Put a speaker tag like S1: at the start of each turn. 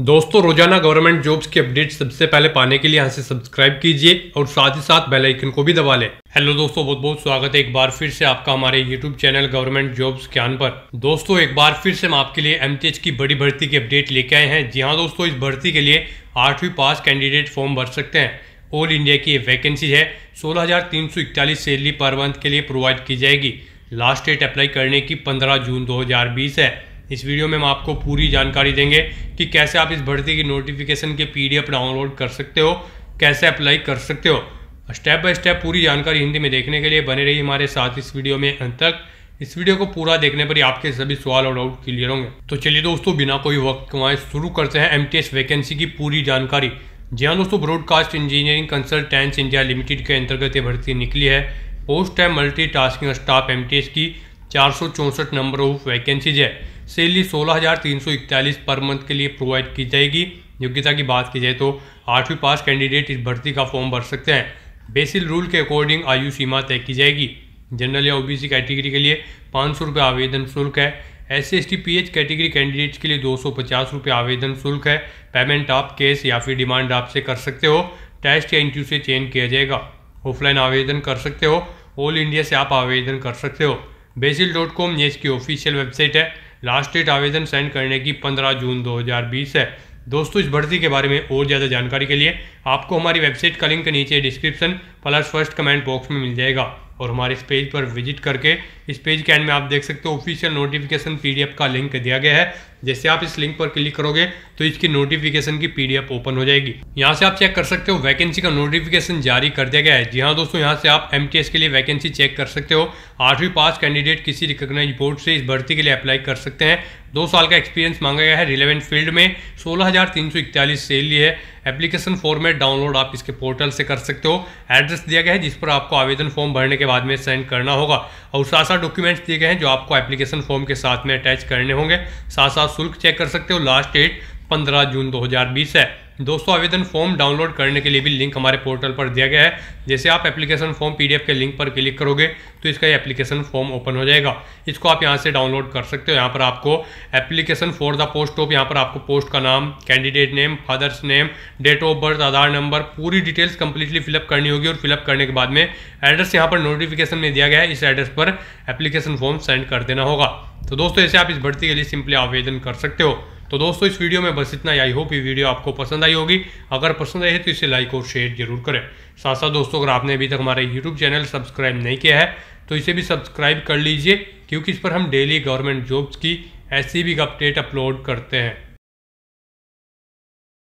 S1: दोस्तों रोजाना government jobs की अपडेट सबसे पहले पाने के लिए यहाँ से सब्सक्राइब कीजिए और साथ ही साथ बेल आइकन को भी दबा लें हेलो दोस्तों बहुत बहुत स्वागत है एक बार फिर से आपका हमारे यूट्यूब चैनल गवर्नमेंट जॉब्स ज्ञान पर दोस्तों एक बार फिर से हम आपके लिए एम की बड़ी भर्ती की अपडेट लेके आए हैं जी हाँ दोस्तों इस भर्ती के लिए आठवीं पास कैंडिडेट फॉर्म भर सकते हैं ऑल इंडिया की वैकेंसी है सोलह सैलरी पर मंथ के लिए प्रोवाइड की जाएगी लास्ट डेट अप्लाई करने की पंद्रह जून दो है इस वीडियो में हम आपको पूरी जानकारी देंगे कि कैसे आप इस भर्ती की नोटिफिकेशन के पीडीएफ डाउनलोड कर सकते हो कैसे अप्लाई कर सकते हो स्टेप बाय स्टेप पूरी जानकारी हिंदी में देखने के लिए बने रही हमारे साथ इस वीडियो में अंत तक इस वीडियो को पूरा देखने पर ही आपके सभी सवाल और डाउट क्लियर होंगे तो चलिए दोस्तों बिना कोई वक्त कमाए शुरू करते हैं एमटीएस वैकेंसी की पूरी जानकारी जी हाँ दोस्तों broadcast engineering consultants India limited के अंतर्गत ये भर्ती निकली है पोस्ट है मल्टी टास्किंग स्टाफ एम की चार नंबर ऑफ वैकेंसीज है सैलरी सोलह हज़ार तीन सौ इकतालीस पर मंथ के लिए प्रोवाइड की जाएगी योग्यता की बात की जाए तो आठवीं पास कैंडिडेट इस भर्ती का फॉर्म भर सकते हैं बेसिल रूल के अकॉर्डिंग आयु सीमा तय की जाएगी जनरल या ओबीसी कैटेगरी के लिए पाँच सौ रुपये आवेदन शुल्क है S C S T P H category candidates के लिए दो सौ पचास रुपये आवेदन शुल्क है पेमेंट आप केस या फिर डिमांड आप से कर सकते हो टेस्ट या इंटरव्यू से चयन किया जाएगा ऑफलाइन आवेदन कर सकते हो ऑल इंडिया से आप आवेदन कर सकते हो बेसिल डॉट कॉम ये इसकी ऑफिशियल वेबसाइट है लास्ट डेट आवेदन सेंड करने की 15 जून 2020 है दोस्तों इस भर्ती के बारे में और ज़्यादा जानकारी के लिए आपको हमारी वेबसाइट का लिंक नीचे description plus first comment box में मिल जाएगा और हमारे इस पेज पर विजिट करके इस पेज के एंड में आप देख सकते हो ऑफिशियल नोटिफिकेशन पीडीएफ का लिंक दिया गया है जैसे आप इस लिंक पर क्लिक करोगे तो इसकी नोटिफिकेशन की पीडीएफ ओपन हो जाएगी यहाँ से आप चेक कर सकते हो वैकेंसी का नोटिफिकेशन जारी कर दिया गया है जी हाँ दोस्तों यहाँ से आप एम के लिए वैकेंसी चेक कर सकते हो आठवीं पास कैंडिडेट किसी रिकोगनाइज बोर्ड से इस भर्ती के लिए अप्लाई कर सकते हैं दो साल का एक्सपीरियंस मांगा गया है रिलेवेंट फील्ड में सोलह सैलरी है एप्लीकेशन फॉर्म में डाउनलोड आप इसके पोर्टल से कर सकते हो एड्रेस दिया गया है जिस पर आपको आवेदन फॉर्म भरने के बाद में सेंड करना होगा और साथ सारे डॉक्यूमेंट्स दिए गए हैं जो आपको एप्लीकेशन फॉर्म के साथ में अटैच करने होंगे साथ साथ शुल्क चेक कर सकते हो लास्ट डेट 15 जून 2020 है दोस्तों आवेदन फॉर्म डाउनलोड करने के लिए भी लिंक हमारे पोर्टल पर दिया गया है जैसे आप एप्लीकेशन फॉर्म पीडीएफ के लिंक पर क्लिक करोगे तो इसका एप्लीकेशन फॉर्म ओपन हो जाएगा इसको आप यहाँ से डाउनलोड कर सकते हो यहाँ पर आपको application for the post of यहाँ पर आपको पोस्ट का नाम candidate name father's name date of birth Aadhaar number पूरी डिटेल्स कंप्लीटली फिलअप करनी होगी और फिलअप करने के बाद में एड्रेस यहाँ पर नोटिफिकेशन में दिया गया है इस एड्रेस पर एप्लीकेशन फॉर्म सेंड कर देना होगा तो दोस्तों ऐसे आप इस भर्ती के लिए सिंपली आवेदन कर सकते हो तो दोस्तों इस वीडियो में बस इतना ही आई होप ये वीडियो आपको पसंद आई होगी अगर पसंद आई है तो इसे लाइक और शेयर जरूर करें साथ साथ दोस्तों अगर आपने अभी तक हमारा यूट्यूब चैनल सब्सक्राइब नहीं किया है तो इसे भी सब्सक्राइब कर लीजिए क्योंकि इस पर हम डेली गवर्नमेंट जॉब्स की ऐसी भी अपडेट अपलोड करते हैं